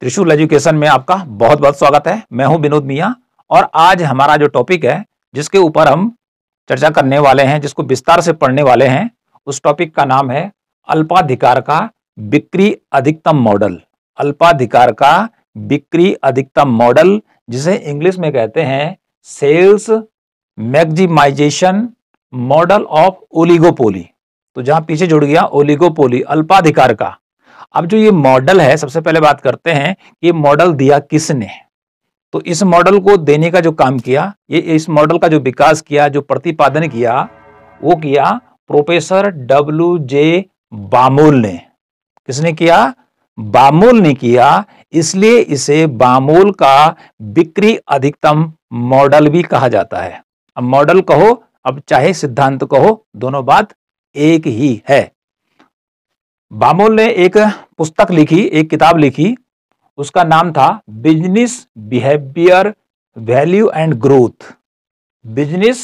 त्रिशूल एजुकेशन में आपका बहुत बहुत स्वागत है मैं हूं विनोद मिया और आज हमारा जो टॉपिक है जिसके ऊपर हम चर्चा करने वाले हैं जिसको विस्तार से पढ़ने वाले हैं उस टॉपिक का नाम है अल्पाधिकार का बिक्री अधिकतम मॉडल अल्पाधिकार का बिक्री अधिकतम मॉडल जिसे इंग्लिश में कहते हैं sales maximisation model of oligopoly तो जहां पीछे जुड़ गया ओलिगोपोली अल्पाधिकार का अब जो ये मॉडल है सबसे पहले बात करते हैं कि मॉडल दिया किसने तो इस मॉडल को देने का जो काम किया ये इस मॉडल का जो विकास किया जो प्रतिपादन किया वो किया प्रोफेसर डब्ल्यू जे बामूल ने किसने किया बामूल ने किया इसलिए इसे बामूल का बिक्री अधिकतम मॉडल भी कहा जाता है अब मॉडल कहो अब चाहे सिद्धांत कहो दोनों बात एक ही है बामोल ने एक पुस्तक लिखी एक किताब लिखी उसका नाम था business behaviour value and growth business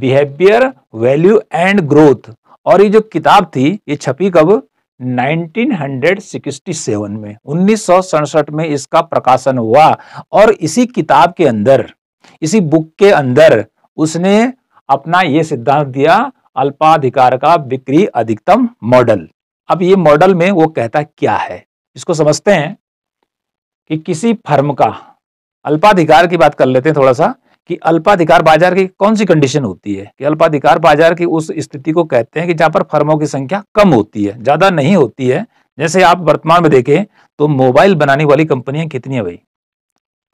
behaviour value and growth और ये जो किताब थी ये छपी कब 1967 में उन्नीस में इसका प्रकाशन हुआ और इसी किताब के अंदर इसी बुक के अंदर उसने अपना ये सिद्धांत दिया अल्पाधिकार का बिक्री अधिकतम मॉडल अब ये मॉडल में वो कहता क्या है इसको समझते हैं कि किसी फर्म का अल्पाधिकार की बात कर लेते हैं थोड़ा सा कि अल्पाधिकार बाजार की कौन सी कंडीशन होती है कि अल्पाधिकार बाजार की उस स्थिति को कहते हैं कि जहां पर फर्मों की संख्या कम होती है ज्यादा नहीं होती है जैसे आप वर्तमान में देखें तो मोबाइल बनाने वाली कंपनियां कितनी है भाई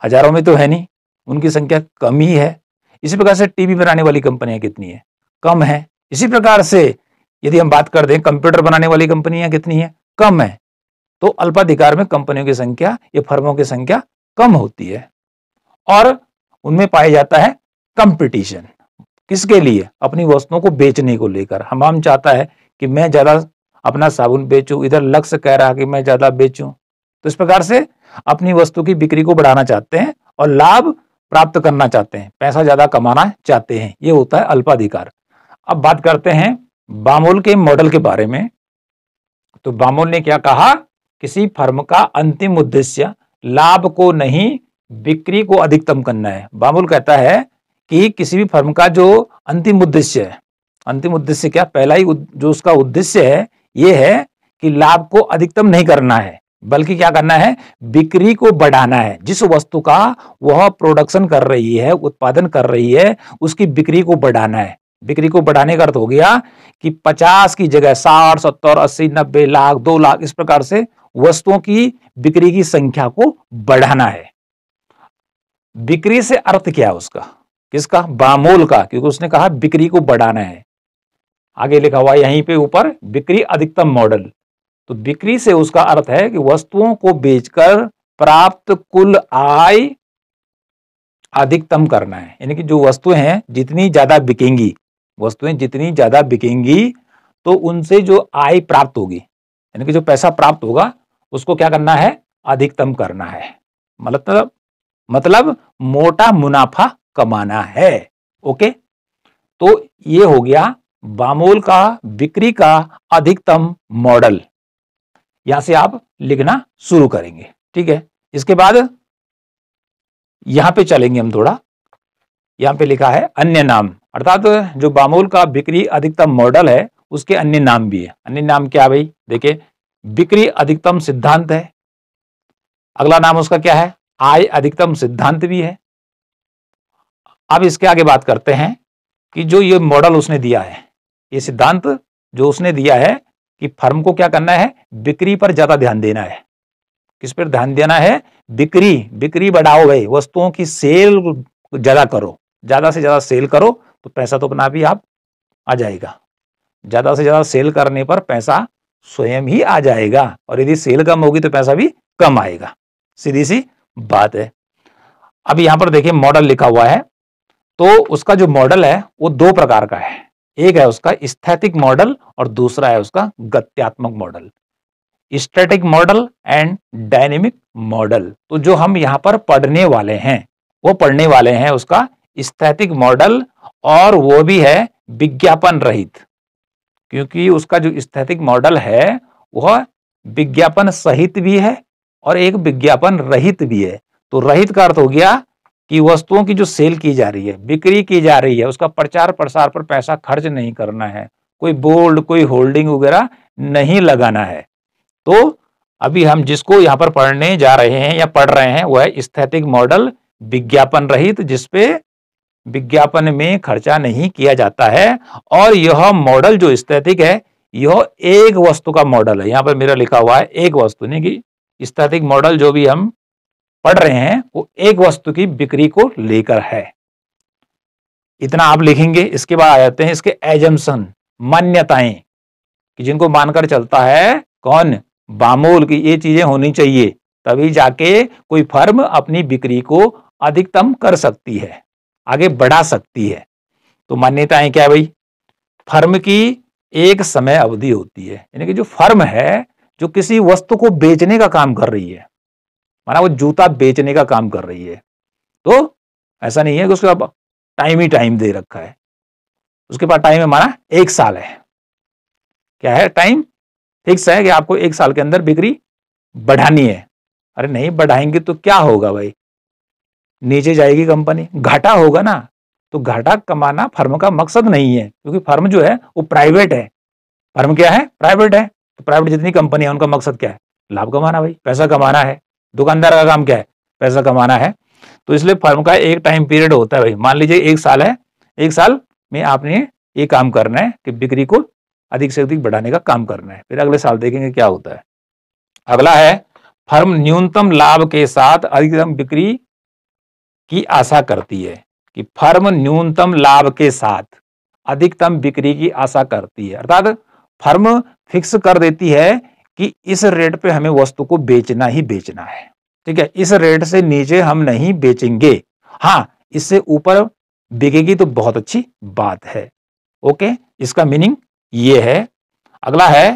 हजारों में तो है नहीं उनकी संख्या कम ही है इसी प्रकार से टीवी बनाने वाली कंपनियां कितनी है कम है इसी प्रकार से यदि हम बात कर दें कंप्यूटर बनाने वाली कंपनियां कितनी है कम है तो अल्पाधिकार में कंपनियों की संख्या या फर्मों की संख्या कम होती है और उनमें पाया जाता है कंपटीशन किसके लिए अपनी वस्तुओं को बेचने को लेकर हमाम चाहता है कि मैं ज्यादा अपना साबुन बेचूं इधर लक्ष्य कह रहा कि मैं ज्यादा बेचूं तो इस प्रकार से अपनी वस्तु की बिक्री को बढ़ाना चाहते हैं और लाभ प्राप्त करना चाहते हैं पैसा ज्यादा कमाना चाहते हैं ये होता है अल्पाधिकार अब बात करते हैं बामोल के मॉडल के बारे में तो बामोल ने क्या कहा किसी फर्म का अंतिम उद्देश्य लाभ को नहीं बिक्री को अधिकतम करना है बामुल कहता है कि किसी भी फर्म का जो अंतिम उद्देश्य है अंतिम उद्देश्य क्या पहला ही जो उसका उद्देश्य है ये है कि लाभ को अधिकतम नहीं करना है बल्कि क्या करना है बिक्री को बढ़ाना है जिस वस्तु का वह प्रोडक्शन कर रही है उत्पादन कर रही है उसकी बिक्री को बढ़ाना है बिक्री को बढ़ाने का अर्थ हो गया कि 50 की जगह 60, 70, 80, 90 लाख 2 लाख इस प्रकार से वस्तुओं की बिक्री की संख्या को बढ़ाना है बिक्री से अर्थ क्या है उसका किसका बामोल का क्योंकि उसने कहा बिक्री को बढ़ाना है आगे लिखा हुआ यहीं पे ऊपर बिक्री अधिकतम मॉडल तो बिक्री से उसका अर्थ है कि वस्तुओं को बेचकर प्राप्त कुल आय अधिकतम करना है यानी कि जो वस्तुएं हैं जितनी ज्यादा बिकेंगी वस्तुएं जितनी ज्यादा बिकेंगी तो उनसे जो आय प्राप्त होगी यानी कि जो पैसा प्राप्त होगा उसको क्या करना है अधिकतम करना है मतलब मतलब मोटा मुनाफा कमाना है ओके तो ये हो गया बामोल का बिक्री का अधिकतम मॉडल यहां से आप लिखना शुरू करेंगे ठीक है इसके बाद यहां पे चलेंगे हम थोड़ा यहाँ पे लिखा है अन्य नाम अर्थात तो जो बामोल का बिक्री अधिकतम मॉडल है उसके अन्य नाम भी है अन्य नाम क्या भाई देखिये बिक्री अधिकतम सिद्धांत है अगला नाम उसका क्या है आय अधिकतम सिद्धांत भी है अब इसके आगे बात करते हैं कि जो ये मॉडल उसने दिया है ये सिद्धांत जो उसने दिया है कि फर्म को क्या करना है बिक्री पर ज्यादा ध्यान देना है किस पर ध्यान देना है बिक्री बिक्री बढ़ाओ भाई वस्तुओं की सेल ज्यादा करो ज़्यादा से ज़्यादा सेल करो तो पैसा तो अपना भी आप आ जाएगा ज़्यादा से ज़्यादा सेल करने पर पैसा स्वयं ही आ जाएगा और यदि सेल कम होगी तो पैसा भी कम आएगा सीधी सी बात है अब यहां पर देखिए मॉडल लिखा हुआ है तो उसका जो मॉडल है वो दो प्रकार का है एक है उसका स्थैतिक मॉडल और दूसरा है उसका गत्यात्मक model static model and dynamic model तो जो हम यहाँ पर पढ़ने वाले हैं वो पढ़ने वाले हैं उसका स्थैतिक मॉडल और वो भी है विज्ञापन रहित क्योंकि उसका जो स्थैतिक मॉडल है वह विज्ञापन सहित भी है और एक विज्ञापन रहित भी है तो रहित का अर्थ हो गया कि वस्तुओं की जो सेल की जा रही है बिक्री की जा रही है उसका प्रचार प्रसार पर पैसा खर्च नहीं करना है कोई बोर्ड कोई होल्डिंग वगैरह नहीं लगाना है तो अभी हम जिसको यहाँ पर पढ़ने जा रहे हैं या पढ़ रहे हैं वह है स्थैतिक मॉडल विज्ञापन रहित जिसपे विज्ञापन में खर्चा नहीं किया जाता है और यह मॉडल जो स्थैतिक है यह एक वस्तु का मॉडल है यहां पर मेरा लिखा हुआ है एक वस्तु नहीं कि स्थैतिक मॉडल जो भी हम पढ़ रहे हैं वो एक वस्तु की बिक्री को लेकर है इतना आप लिखेंगे इसके बाद आ जाते हैं इसके एजम्सन मान्यताएं कि जिनको मानकर चलता है कौन बामोल की ये चीजें होनी चाहिए तभी जाके कोई फर्म अपनी बिक्री को अधिकतम कर सकती है आगे बढ़ा सकती है तो मान्यता है क्या भाई फर्म की एक समय अवधि होती है यानी कि जो फर्म है जो किसी वस्तु को बेचने का काम कर रही है माना वो जूता बेचने का काम कर रही है तो ऐसा नहीं है कि उसके पास टाइम ही टाइम दे रखा है उसके पास टाइम है माना एक साल है क्या है टाइम फिक्स है कि आपको एक साल के अंदर बिक्री बढ़ानी है अरे नहीं बढ़ाएंगे तो क्या होगा भाई नीचे जाएगी कंपनी घाटा होगा ना तो घाटा कमाना फर्म का मकसद नहीं है क्योंकि फर्म जो है वो प्राइवेट है फर्म क्या है प्राइवेट है तो प्राइवेट जितनी कंपनी है उनका मकसद क्या है लाभ कमाना भाई पैसा कमाना है दुकानदार का काम क्या है पैसा कमाना है तो इसलिए फर्म का एक टाइम पीरियड होता है भाई मान लीजिए एक साल है एक साल में आपने ये काम करना है कि बिक्री को अधिक से अधिक बढ़ाने का काम करना है फिर अगले साल देखेंगे क्या होता है अगला है फर्म न्यूनतम लाभ के साथ अधिकतम बिक्री की आशा करती है कि फर्म न्यूनतम लाभ के साथ अधिकतम बिक्री की आशा करती है अर्थात फर्म फिक्स कर देती है कि इस रेट पे हमें वस्तु को बेचना ही बेचना है ठीक है इस रेट से नीचे हम नहीं बेचेंगे हाँ इससे ऊपर बिकेगी तो बहुत अच्छी बात है ओके इसका मीनिंग ये है अगला है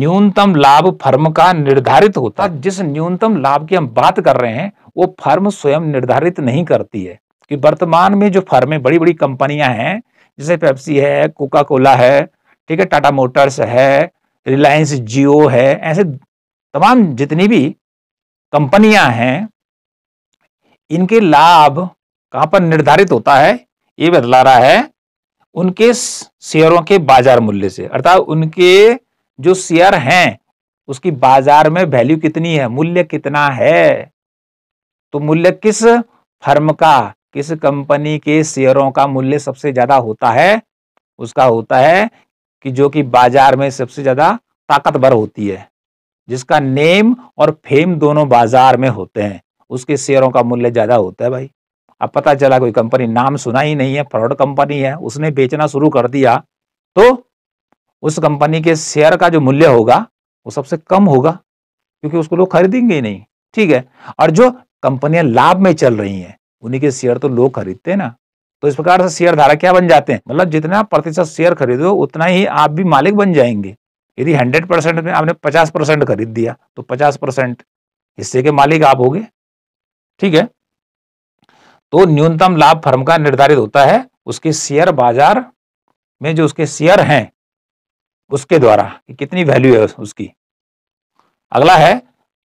न्यूनतम लाभ फर्म का निर्धारित होता जिस न्यूनतम लाभ की हम बात कर रहे हैं वो फर्म स्वयं निर्धारित नहीं करती है कि वर्तमान में जो फर्में बड़ी बड़ी कंपनियां हैं जैसे पेप्सी है कोका कोला है ठीक है टाटा मोटर्स है रिलायंस जियो है ऐसे तमाम जितनी भी कंपनियां हैं इनके लाभ कहाँ पर निर्धारित होता है ये बदला रहा है उनके शेयरों के बाजार मूल्य से अर्थात उनके जो शेयर हैं उसकी बाजार में वैल्यू कितनी है मूल्य कितना है तो मूल्य किस फर्म का किस कंपनी के शेयरों का मूल्य सबसे ज्यादा होता है उसका होता है कि जो कि बाजार में सबसे ज्यादा ताकतवर होती है जिसका नेम और फेम दोनों बाजार में होते हैं उसके शेयरों का मूल्य ज्यादा होता है भाई अब पता चला कोई कंपनी नाम सुना ही नहीं है फ्रॉड कंपनी है उसने बेचना शुरू कर दिया तो उस कंपनी के शेयर का जो मूल्य होगा वो सबसे कम होगा क्योंकि उसको लोग खरीदेंगे ही नहीं ठीक है और जो कंपनियां लाभ में चल रही हैं उन्हीं के शेयर तो लोग खरीदते हैं ना तो इस प्रकार से शेयर धारक क्या बन जाते हैं मतलब जितना प्रतिशत शेयर खरीदो उतना ही आप भी मालिक बन जाएंगे यदि हंड्रेड परसेंट में आपने पचास परसेंट खरीद दिया तो पचास परसेंट हिस्से के मालिक आप होंगे ठीक है तो न्यूनतम लाभ फर्म का निर्धारित होता है उसके शेयर बाजार में जो उसके शेयर हैं उसके द्वारा कि कितनी वैल्यू है उसकी अगला है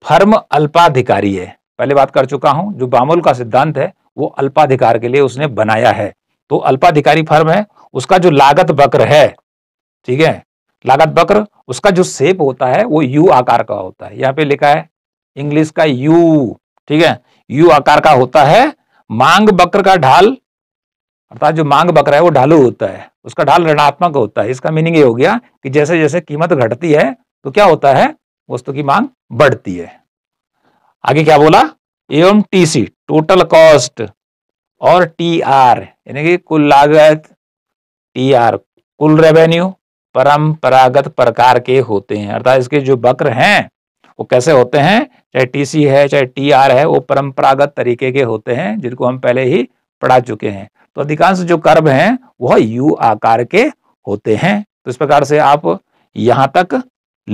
फर्म अल्पाधिकारी है पहले बात कर चुका हूं जो बामोल का सिद्धांत है वो अल्पाधिकार के लिए उसने बनाया है तो अल्पाधिकारी फर्म है उसका जो लागत वक्र है ठीक है लागत वक्र उसका जो सेप होता है वो यू आकार का होता है यहाँ पे लिखा है इंग्लिश का यू ठीक है यू आकार का होता है मांग वक्र का ढाल अर्थात जो मांग बकर है वो ढालू होता है उसका ढाल ऋणात्मक होता है इसका मीनिंग ये हो गया कि जैसे जैसे कीमत घटती है तो क्या होता है वस्तु की मांग बढ़ती है आगे क्या बोला एवं टीसी टोटल कॉस्ट और टी आर यानी कि कुल लागत टी आर कुल रेवेन्यू परंपरागत प्रकार के होते हैं अर्थात इसके जो वक्र हैं वो कैसे होते हैं चाहे टीसी है चाहे टी आर है वो परंपरागत तरीके के होते हैं जिनको हम पहले ही पढ़ा चुके हैं तो अधिकांश जो कर्व हैं वह यू आकार के होते हैं तो इस प्रकार से आप यहां तक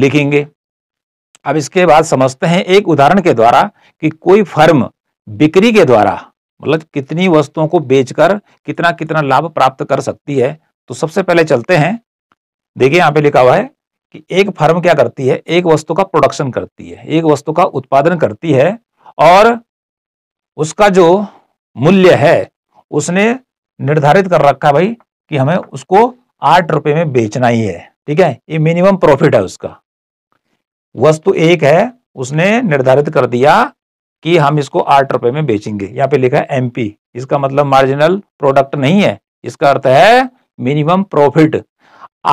लिखेंगे अब इसके बाद समझते हैं एक उदाहरण के द्वारा कि कोई फर्म बिक्री के द्वारा मतलब कितनी वस्तुओं को बेचकर कितना कितना लाभ प्राप्त कर सकती है तो सबसे पहले चलते हैं देखिए यहाँ पे लिखा हुआ है कि एक फर्म क्या करती है एक वस्तु का प्रोडक्शन करती है एक वस्तु का उत्पादन करती है और उसका जो मूल्य है उसने निर्धारित कर रखा भाई कि हमें उसको आठ रुपए में बेचना ही है ठीक है ये मिनिमम प्रॉफिट है उसका वस्तु एक है उसने निर्धारित कर दिया कि हम इसको आठ रुपए में बेचेंगे यहाँ पे लिखा है एमपी इसका मतलब मार्जिनल प्रोडक्ट नहीं है इसका अर्थ है मिनिमम प्रॉफिट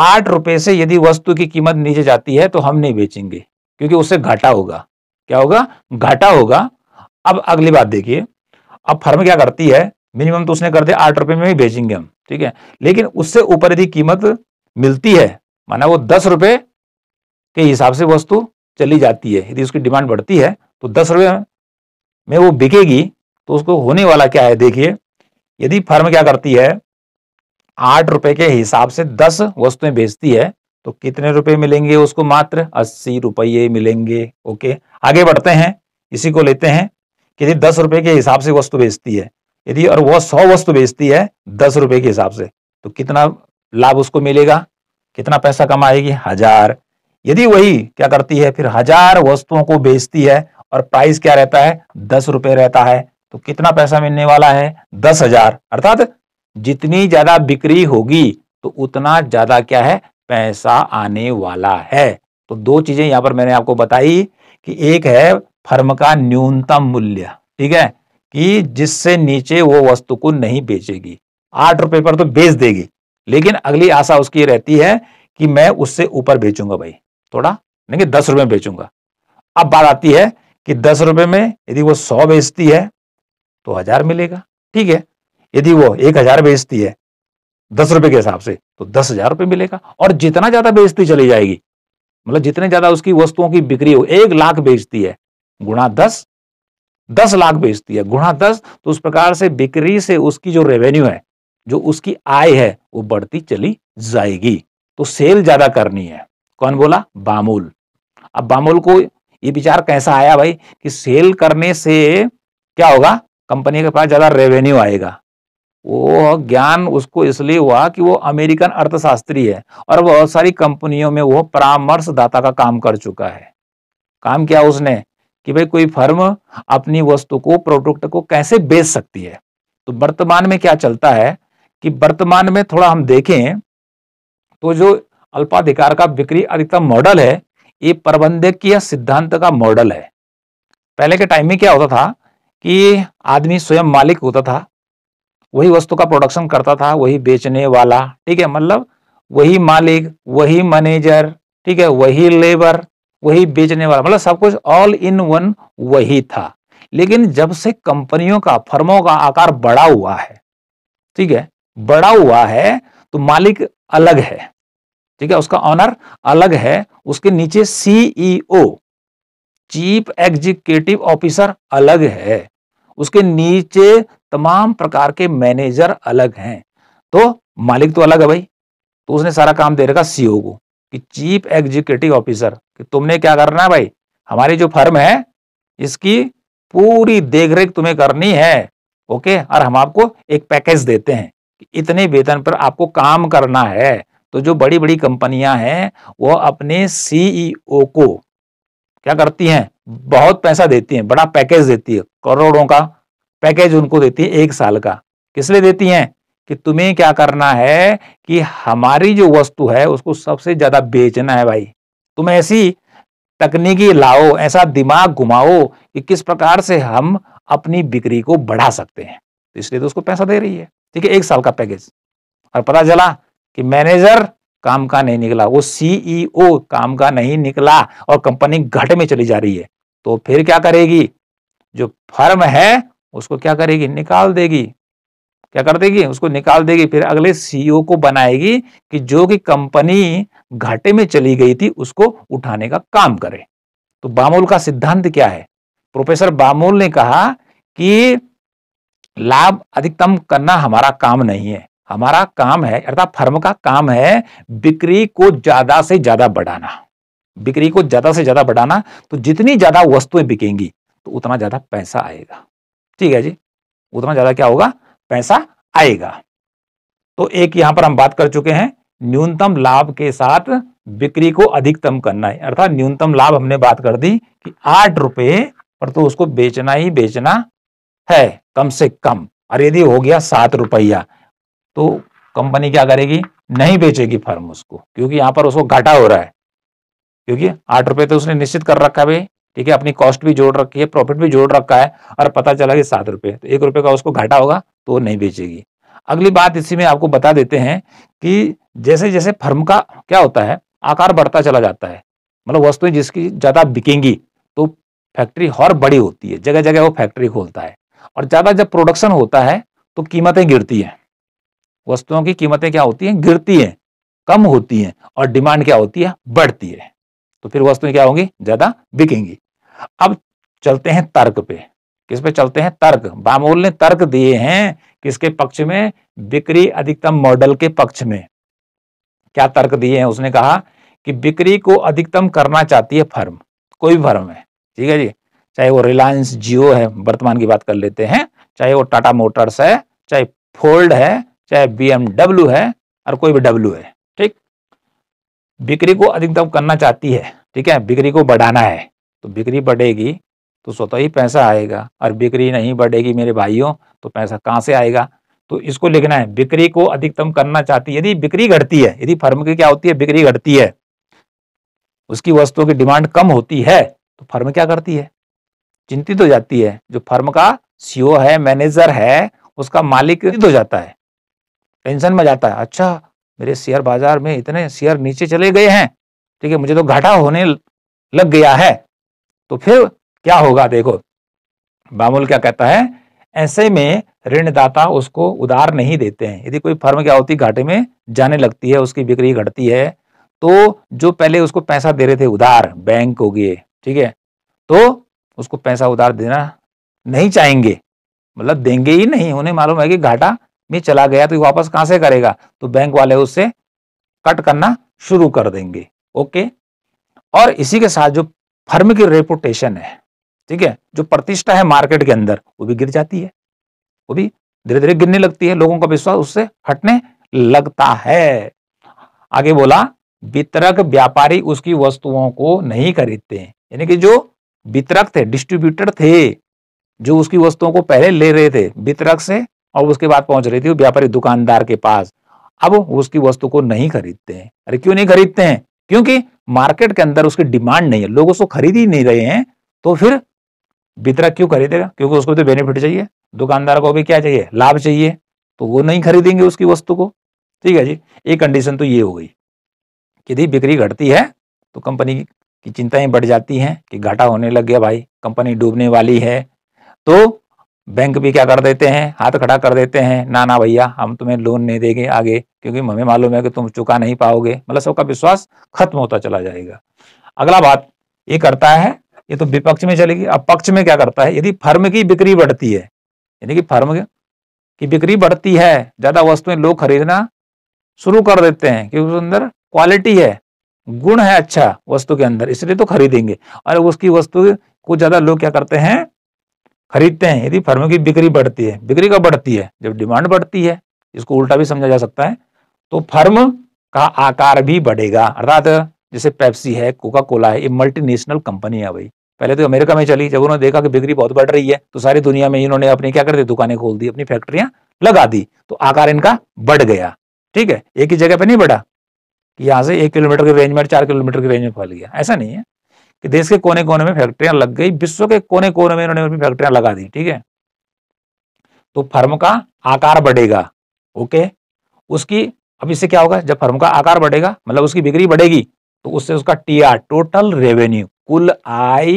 आठ रुपए से यदि वस्तु की कीमत नीचे जाती है तो हम नहीं बेचेंगे क्योंकि उससे घाटा होगा क्या होगा घाटा होगा अब अगली बात देखिए अब फर्म क्या करती है मिनिमम तो उसने कर दिया आठ रुपए में ही बेचेंगे हम ठीक है लेकिन उससे ऊपर यदि कीमत मिलती है माना वो दस रुपए के हिसाब से वस्तु चली जाती है यदि उसकी डिमांड बढ़ती है तो दस रुपये में वो बिकेगी तो उसको होने वाला क्या है देखिए यदि फर्म क्या करती है आठ रुपए के हिसाब से दस वस्तुएं बेचती है तो कितने रुपए मिलेंगे उसको मात्र अस्सी रुपये मिलेंगे ओके आगे बढ़ते हैं इसी को लेते हैं कि यदि दस रुपए के हिसाब से वस्तु बेचती है यदि और वह सौ वस्तु बेचती है दस रुपए के हिसाब से तो कितना लाभ उसको मिलेगा कितना पैसा कमाएगी हजार यदि वही क्या करती है फिर हजार वस्तुओं को बेचती है और प्राइस क्या रहता है दस रुपए रहता है तो कितना पैसा मिलने वाला है दस हजार अर्थात जितनी ज्यादा बिक्री होगी तो उतना ज्यादा क्या है पैसा आने वाला है तो दो चीजें यहां पर मैंने आपको बताई कि एक है फर्म का न्यूनतम मूल्य ठीक है कि जिससे नीचे वो वस्तु को नहीं बेचेगी आठ रुपए पर तो बेच देगी लेकिन अगली आशा उसकी रहती है कि मैं उससे ऊपर बेचूंगा भाई थोड़ा कि दस रुपये में बेचूंगा अब बात आती है कि दस रुपये में यदि वो सौ बेचती है तो हजार मिलेगा ठीक है यदि वो एक हजार बेचती है दस रुपये के हिसाब से तो दस हजार रुपये मिलेगा और जितना ज्यादा बेचती चली जाएगी मतलब जितने ज्यादा उसकी वस्तुओं की बिक्री हो एक लाख बेचती है गुणा दस दस लाख बेचती है गुणा दस तो उस प्रकार से बिक्री से उसकी जो रेवेन्यू है जो उसकी आय है वो बढ़ती चली जाएगी तो सेल ज्यादा करनी है कौन बोला बामूल अब बामूल को ये विचार कैसा आया भाई कि सेल करने से क्या होगा कंपनी के पास ज्यादा रेवेन्यू आएगा वो ज्ञान उसको इसलिए हुआ कि वो अमेरिकन अर्थशास्त्री है और बहुत सारी कंपनियों में वो परामर्शदाता का काम कर चुका है काम किया उसने कि भाई कोई फर्म अपनी वस्तु को प्रोडक्ट को कैसे बेच सकती है तो वर्तमान में क्या चलता है कि वर्तमान में थोड़ा हम देखें तो जो अल्पाधिकार का बिक्री अधिकतम मॉडल है ये प्रबंधकीय सिद्धांत का मॉडल है पहले के टाइम में क्या होता था कि आदमी स्वयं मालिक होता था वही वस्तु का प्रोडक्शन करता था वही बेचने वाला ठीक है मतलब वही मालिक वही मैनेजर ठीक है वही लेबर वही बेचने वाला मतलब सब कुछ ऑल इन वन वही था लेकिन जब से कंपनियों का फर्मों का आकार बड़ा हुआ है ठीक है बड़ा हुआ है तो मालिक अलग है ठीक है उसका ऑनर अलग है उसके नीचे सीईओ चीफ एग्जीक्यूटिव ऑफिसर अलग है उसके नीचे तमाम प्रकार के मैनेजर अलग हैं तो मालिक तो अलग है भाई तो उसने सारा काम दे रखा सीईओ e को कि चीफ एग्जीक्यूटिव ऑफिसर कि तुमने क्या करना है भाई हमारी जो फर्म है इसकी पूरी देखरेख तुम्हें करनी है ओके और हम आपको एक पैकेज देते हैं कि इतने वेतन पर आपको काम करना है तो जो बड़ी बड़ी कंपनियां हैं वो अपने सीईओ e को क्या करती हैं बहुत पैसा देती हैं बड़ा पैकेज देती है करोड़ों का पैकेज उनको देती है एक साल का किस लिए देती हैं कि तुम्हें क्या करना है कि हमारी जो वस्तु है उसको सबसे ज्यादा बेचना है भाई तुम ऐसी तकनीकी लाओ ऐसा दिमाग घुमाओ कि किस प्रकार से हम अपनी बिक्री को बढ़ा सकते हैं तो इसलिए तो उसको पैसा दे रही है ठीक है एक साल का पैकेज और पता चला कि मैनेजर काम का नहीं निकला वो सीईओ e काम का नहीं निकला और कंपनी घाटे में चली जा रही है तो फिर क्या करेगी जो फर्म है उसको क्या करेगी निकाल देगी क्या कर देगी उसको निकाल देगी फिर अगले सीईओ e को बनाएगी कि जो कि कंपनी घाटे में चली गई थी उसको उठाने का काम करे तो बामूल का सिद्धांत क्या है प्रोफेसर बामूल ने कहा कि लाभ अधिकतम करना हमारा काम नहीं है हमारा काम है अर्थात फर्म का काम है बिक्री को ज्यादा से ज्यादा बढ़ाना बिक्री को ज्यादा से ज्यादा बढ़ाना तो जितनी ज्यादा वस्तुएं बिकेंगी तो उतना ज्यादा पैसा आएगा ठीक है जी उतना ज्यादा क्या होगा पैसा आएगा तो एक यहां पर हम बात कर चुके हैं न्यूनतम लाभ के साथ बिक्री को अधिकतम करना है अर्थात न्यूनतम लाभ हमने बात कर दी कि आठ रुपए पर तो उसको बेचना ही बेचना है कम से कम और यदि हो गया सात रुपया तो कंपनी क्या करेगी नहीं बेचेगी फर्म उसको क्योंकि यहाँ पर उसको घाटा हो रहा है क्योंकि आठ रुपए तो उसने निश्चित कर रखा है भाई ठीक है अपनी कॉस्ट भी जोड़ रखी है प्रॉफिट भी जोड़ रखा है और पता चला कि सात रुपये तो एक रुपये का उसको घाटा होगा तो वो नहीं बेचेगी अगली बात इसी में आपको बता देते हैं कि जैसे जैसे फर्म का क्या होता है आकार बढ़ता चला जाता है मतलब वस्तुएं जिसकी ज़्यादा बिकेंगी तो फैक्ट्री और बड़ी होती है जगह जगह वो फैक्ट्री खोलता है और ज़्यादा जब प्रोडक्शन होता है तो कीमतें गिरती हैं वस्तुओं की कीमतें क्या होती हैं गिरती हैं कम होती हैं और डिमांड क्या होती है बढ़ती है तो फिर वस्तुएं क्या होंगी ज्यादा बिकेंगी अब चलते हैं तर्क पे किस पे चलते हैं तर्क बामोल ने तर्क दिए हैं किसके पक्ष में बिक्री अधिकतम मॉडल के पक्ष में क्या तर्क दिए हैं उसने कहा कि बिक्री को अधिकतम करना चाहती है फर्म कोई भी फर्म है ठीक है जी चाहे वो रिलायंस जियो है वर्तमान की बात कर लेते हैं चाहे वो टाटा मोटर्स है चाहे फोल्ड है चाहे बी है और कोई भी डब्ल्यू है ठीक बिक्री को अधिकतम करना चाहती है ठीक है बिक्री को बढ़ाना है तो बिक्री बढ़ेगी तो स्वतः ही पैसा आएगा और बिक्री नहीं बढ़ेगी मेरे भाइयों तो पैसा कहाँ से आएगा तो इसको लिखना है बिक्री को अधिकतम करना चाहती है यदि बिक्री घटती है यदि फर्म की क्या होती है बिक्री घटती है उसकी वस्तुओं की डिमांड कम होती है तो फर्म क्या करती है चिंतित हो जाती है जो फर्म का सीओ e है मैनेजर है उसका मालिक हो जाता है टेंशन में जाता है अच्छा मेरे शेयर बाजार में इतने शेयर नीचे चले गए हैं ठीक है मुझे तो घाटा होने लग गया है तो फिर क्या होगा देखो बामुल क्या कहता है ऐसे में ऋणदाता उसको उधार नहीं देते हैं यदि कोई फर्म क्या होती घाटे में जाने लगती है उसकी बिक्री घटती है तो जो पहले उसको पैसा दे रहे थे उधार बैंक हो गए ठीक है तो उसको पैसा उधार देना नहीं चाहेंगे मतलब देंगे ही नहीं उन्हें मालूम है कि घाटा में चला गया तो वापस कहां से करेगा तो बैंक वाले उससे कट करना शुरू कर देंगे ओके और इसी के साथ जो फर्म की रेपुटेशन है ठीक है जो प्रतिष्ठा है मार्केट के अंदर वो भी गिर जाती है वो भी धीरे धीरे गिरने लगती है लोगों का विश्वास उससे हटने लगता है आगे बोला वितरक व्यापारी उसकी वस्तुओं को नहीं खरीदते यानी कि जो वितरक थे डिस्ट्रीब्यूटर थे जो उसकी वस्तुओं को पहले ले रहे थे वितरक से और उसके बाद पहुंच रही थी वो व्यापारी दुकानदार के पास अब उसकी वस्तु को नहीं खरीदते हैं अरे क्यों नहीं खरीदते हैं क्योंकि मार्केट के अंदर उसकी डिमांड नहीं है लोग उसको खरीद ही नहीं रहे हैं तो फिर वितरक क्यों खरीदेगा क्योंकि उसको तो बेनिफिट चाहिए दुकानदार को भी क्या चाहिए लाभ चाहिए तो वो नहीं खरीदेंगे उसकी वस्तु को ठीक है जी एक कंडीशन तो ये हो गई यदि बिक्री घटती है तो कंपनी की चिंताएं बढ़ जाती हैं कि घाटा होने लग गया भाई कंपनी डूबने वाली है तो बैंक भी क्या कर देते हैं हाथ खड़ा कर देते हैं ना ना भैया हम तुम्हें लोन नहीं देंगे आगे क्योंकि हमें मालूम है कि तुम चुका नहीं पाओगे मतलब सबका विश्वास खत्म होता चला जाएगा अगला बात ये करता है ये तो विपक्ष में चलेगी अब पक्ष में क्या करता है यदि फर्म की बिक्री बढ़ती है यानी कि फर्म की बिक्री बढ़ती है ज्यादा वस्तुएं लोग खरीदना शुरू कर देते हैं क्योंकि उसके अंदर क्वालिटी है गुण है अच्छा वस्तु के अंदर इसलिए तो खरीदेंगे और उसकी वस्तु को ज्यादा लोग क्या करते हैं खरीदते हैं यदि फर्मों की बिक्री बढ़ती है बिक्री कब बढ़ती है जब डिमांड बढ़ती है इसको उल्टा भी समझा जा सकता है तो फर्म का आकार भी बढ़ेगा अर्थात जैसे पेप्सी है कोका कोला है ये मल्टीनेशनल कंपनी है भाई पहले तो अमेरिका में चली जब उन्होंने देखा कि बिक्री बहुत बढ़ रही है तो सारी दुनिया में इन्होंने अपनी क्या कर दी दुकानें खोल दी अपनी फैक्ट्रियां लगा दी तो आकार इनका बढ़ गया ठीक है एक ही जगह पर नहीं बढ़ा कि यहां से एक किलोमीटर के रेंज में चार किलोमीटर के रेंज में फैल गया ऐसा नहीं है कि देश के कोने कोने में फैक्ट्रियां लग गई विश्व के कोने कोने में इन्होंने फैक्ट्रियां लगा दी ठीक है तो फर्म का आकार बढ़ेगा ओके उसकी अब इससे क्या होगा जब फर्म का आकार बढ़ेगा मतलब उसकी बिक्री बढ़ेगी तो उससे उसका टी आर टोटल रेवेन्यू कुल आय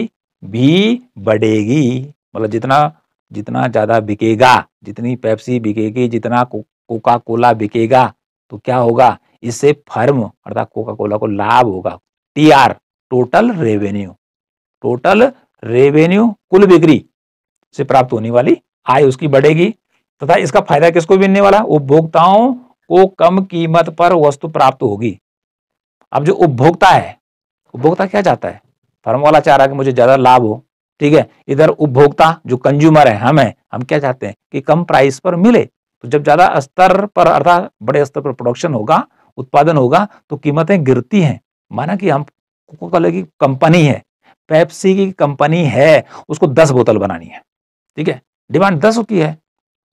भी बढ़ेगी मतलब जितना जितना ज्यादा बिकेगा जितनी पेप्सी बिकेगी जितना को, कोका कोला बिकेगा तो क्या होगा इससे फर्म अर्थात कोका कोला को लाभ होगा T R total revenue total revenue कुल बिक्री से प्राप्त होने वाली आय उसकी बढ़ेगी तथा इसका फायदा किसको मिलने वाला उपभोक्ताओं को कम कीमत पर वस्तु प्राप्त होगी अब जो उपभोक्ता है उपभोक्ता क्या चाहता है फर्म वाला चाह रहा है कि मुझे ज्यादा लाभ हो ठीक है इधर उपभोक्ता जो कंज्यूमर है हम है हम क्या चाहते हैं कि कम प्राइस पर मिले तो जब ज्यादा स्तर पर अर्थात बड़े स्तर पर प्रोडक्शन होगा उत्पादन होगा तो कीमतें गिरती हैं माना कि हम कोका कोला की कंपनी है पेप्सी की कंपनी है उसको दस बोतल बनानी है ठीक है डिमांड दस की है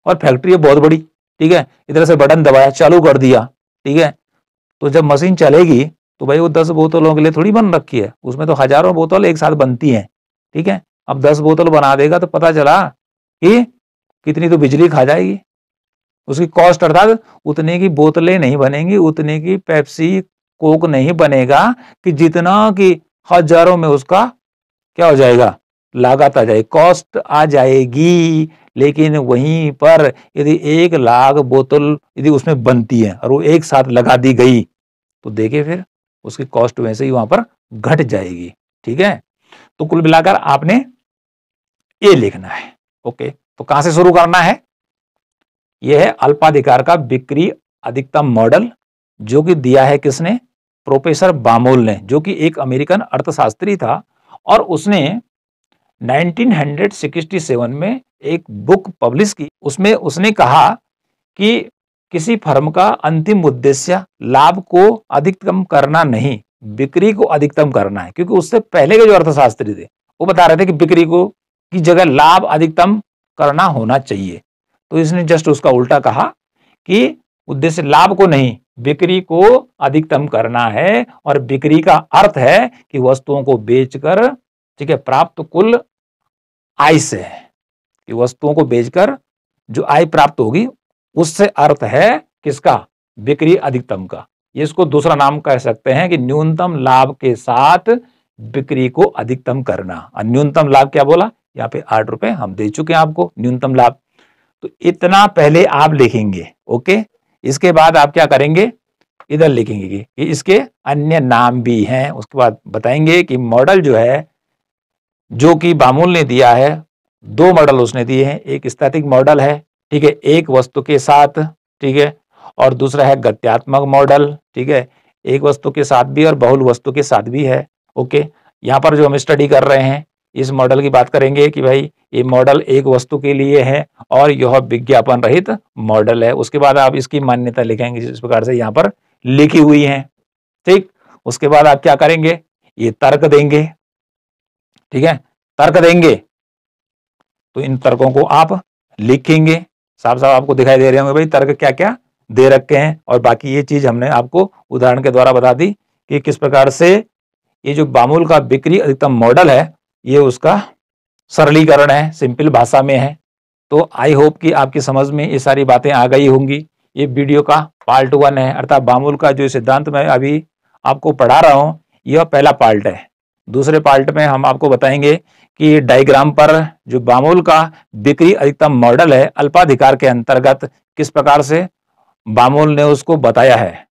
और फैक्ट्री है बहुत बड़ी ठीक है इधर से बटन दबाया चालू कर दिया ठीक है तो जब मशीन चलेगी तो भाई वो दस बोतलों के लिए थोड़ी बन रखी है उसमें तो हजारों बोतल एक साथ बनती हैं ठीक है अब दस बोतल बना देगा तो पता चला कि कितनी तो बिजली खा जाएगी उसकी कॉस्ट अर्थात उतने की बोतलें नहीं बनेंगी उतने की पेप्सी कोक नहीं बनेगा कि जितना कि हजारों में उसका क्या हो जाएगा लागत आ जाएगी कॉस्ट आ जाएगी लेकिन वहीं पर यदि एक लाख बोतल यदि उसमें बनती है और वो एक साथ लगा दी गई तो देखे फिर उसकी कॉस्ट वैसे ही वहां पर घट जाएगी ठीक है तो कुल मिलाकर आपने ये लिखना है ओके तो कहां से शुरू करना है यह है अल्पाधिकार का बिक्री अधिकतम मॉडल जो कि दिया है किसने प्रोफेसर बामोल ने जो कि एक अमेरिकन अर्थशास्त्री था और उसने 1967 में एक बुक पब्लिश की उसमें उसने कहा कि किसी फर्म का अंतिम उद्देश्य लाभ को अधिकतम करना नहीं बिक्री को अधिकतम करना है क्योंकि उससे पहले के जो अर्थशास्त्री थे वो बता रहे थे कि बिक्री को की जगह लाभ अधिकतम करना होना चाहिए तो इसने जस्ट उसका उल्टा कहा कि उद्देश्य लाभ को नहीं बिक्री को अधिकतम करना है और बिक्री का अर्थ है कि वस्तुओं को बेचकर ठीक है प्राप्त कुल आय से कि वस्तुओं को बेचकर जो आय प्राप्त होगी उससे अर्थ है किसका बिक्री अधिकतम का ये इसको दूसरा नाम कह सकते हैं कि न्यूनतम लाभ के साथ बिक्री को अधिकतम करना और न्यूनतम लाभ क्या बोला यहाँ पे आठ रुपए हम दे चुके हैं आपको न्यूनतम लाभ तो इतना पहले आप लिखेंगे ओके इसके बाद आप क्या करेंगे इधर लिखेंगे कि इसके अन्य नाम भी हैं उसके बाद बताएंगे कि मॉडल जो है जो कि बामूल ने दिया है दो मॉडल उसने दिए हैं एक स्थैतिक मॉडल है ठीक है एक वस्तु के साथ ठीक है और दूसरा है गत्यात्मक मॉडल ठीक है एक वस्तु के साथ भी और बहुल वस्तु के साथ भी है ओके यहाँ पर जो हम स्टडी कर रहे हैं इस मॉडल की बात करेंगे कि भाई ये मॉडल एक वस्तु के लिए है और यह विज्ञापन रहित मॉडल है उसके बाद आप इसकी मान्यता लिखेंगे जिस प्रकार से यहाँ पर लिखी हुई है ठीक उसके बाद आप क्या करेंगे ये तर्क देंगे ठीक है तर्क देंगे तो इन तर्कों को आप लिखेंगे साफ साफ आपको दिखाई दे रहे होंगे भाई तर्क क्या क्या दे रखे हैं और बाकी ये चीज हमने आपको उदाहरण के द्वारा बता दी कि किस प्रकार से ये जो बामूल का बिक्री अधिकतम मॉडल है ये उसका सरलीकरण है सिंपल भाषा में है तो आई होप कि आपकी समझ में ये सारी बातें आ गई होंगी ये वीडियो का पार्ट वन है अर्थात बामुल का जो सिद्धांत मैं अभी आपको पढ़ा रहा हूँ यह पहला पार्ट है दूसरे पार्ट में हम आपको बताएंगे कि डायग्राम पर जो बामूल का बिक्री अधिकतम मॉडल है अल्पाधिकार के अंतर्गत किस प्रकार से बामूल ने उसको बताया है